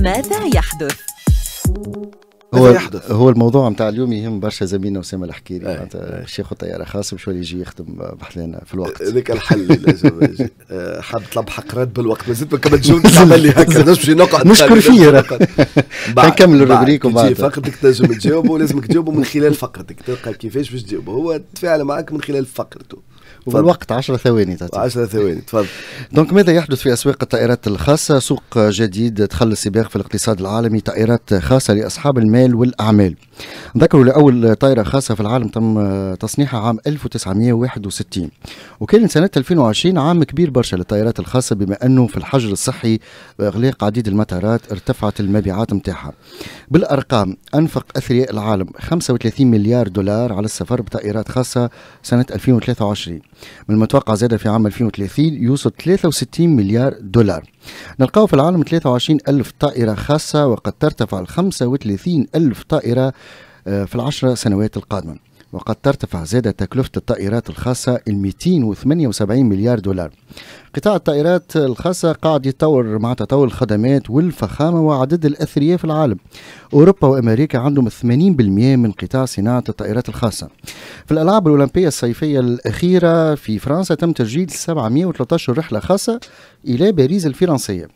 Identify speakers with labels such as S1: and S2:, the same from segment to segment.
S1: ماذا يحدث؟ هو يحدث؟ هو الموضوع نتاع اليوم يهم برشا زميلنا اسامه الحكيري معناتها ياخذ الطياره خاصه بشوي يجي يخدم بحلينا في الوقت هذاك الحل آه، حاب طلب حق رد بالوقت مازلت ما كملتش تعمل لي هكا باش نقعد نشكر فيه نكمل الروبريك ومن بعد فقرتك تنجم تجاوبه لازمك تجاوبه من خلال فقرتك تلقى كيفاش باش تجاوبه هو تفاعل معك من خلال فقرته والوقت 10 ثواني 10 ثواني تفضل دونك ماذا يحدث في اسواق الطائرات الخاصه سوق جديد دخل السباق في الاقتصاد العالمي طائرات خاصه لاصحاب المال والاعمال ذكروا لاول طائره خاصه في العالم تم تصنيعها عام 1961 وكان سنه 2020 عام كبير برشا للطائرات الخاصه بما انه في الحجر الصحي واغلاق عديد المطارات ارتفعت المبيعات نتاعها بالارقام انفق اثرياء العالم 35 مليار دولار على السفر بطائرات خاصه سنه 2023 من المتوقع زاد في عام 2030 يوصل 63 مليار دولار نلقاو في العالم 23 ألف طائرة خاصة وقد ترتفع ل 35 ألف طائرة آه، في العشر سنوات القادمة وقد ترتفع زيادة تكلفة الطائرات الخاصة إلى 278 مليار دولار قطاع الطائرات الخاصة قاعد يتطور مع تطور الخدمات والفخامة وعدد الأثرياء في العالم أوروبا وأمريكا عندهم 80% من قطاع صناعة الطائرات الخاصة في الألعاب الأولمبية الصيفية الأخيرة في فرنسا تم تسجيل 713 رحلة خاصة إلى باريس الفرنسية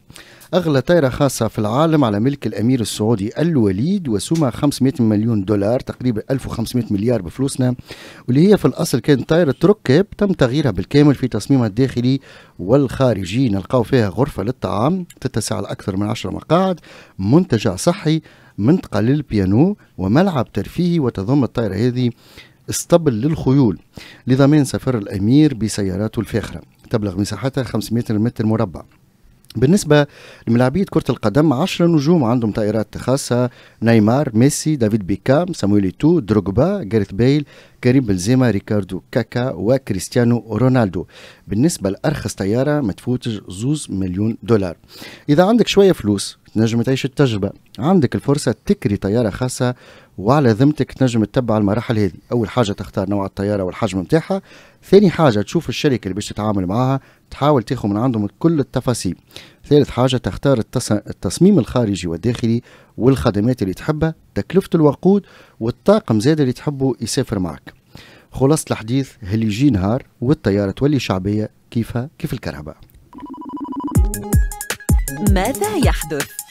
S1: أغلى طائرة خاصة في العالم على ملك الأمير السعودي الوليد وسمة 500 مليون دولار تقريبا 1500 مليار بفلوسنا واللي هي في الأصل كانت طائرة ركاب تم تغييرها بالكامل في تصميمها الداخلي والخارجي نلقاو فيها غرفة للطعام تتسع لأكثر من 10 مقاعد منتجع صحي منطقة للبيانو وملعب ترفيهي وتضم الطائرة هذه اسطبل للخيول لضمان سفر الأمير بسياراته الفاخرة تبلغ مساحتها 500 متر مربع بالنسبة لملاعبية كرة القدم عشرة نجوم عندهم طائرات خاصة نيمار ميسي دافيد بيكام سامويلي تو دروغبا جاريث بيل كريم بنزيما ريكاردو كاكا وكريستيانو رونالدو بالنسبة لأرخص طيارة ما تفوتش زوز مليون دولار إذا عندك شوية فلوس تنجم تعيش التجربة عندك الفرصة تكري طيارة خاصة وعلى ذمتك تنجم تتبع المراحل هذه أول حاجة تختار نوع الطيارة والحجم متاحها ثاني حاجة تشوف الشركة اللي باش تتعامل معاها تحاول تاخذ من عندهم كل التفاصيل ثالث حاجة تختار التص... التصميم الخارجي والداخلي والخدمات اللي تحبها تكلفة الوقود والطاقم زاد اللي تحبه يسافر معك خلاصة الحديث اللي يجي نهار والطيارة تولي شعبية كيفها كيف الكهرباء ماذا يحدث؟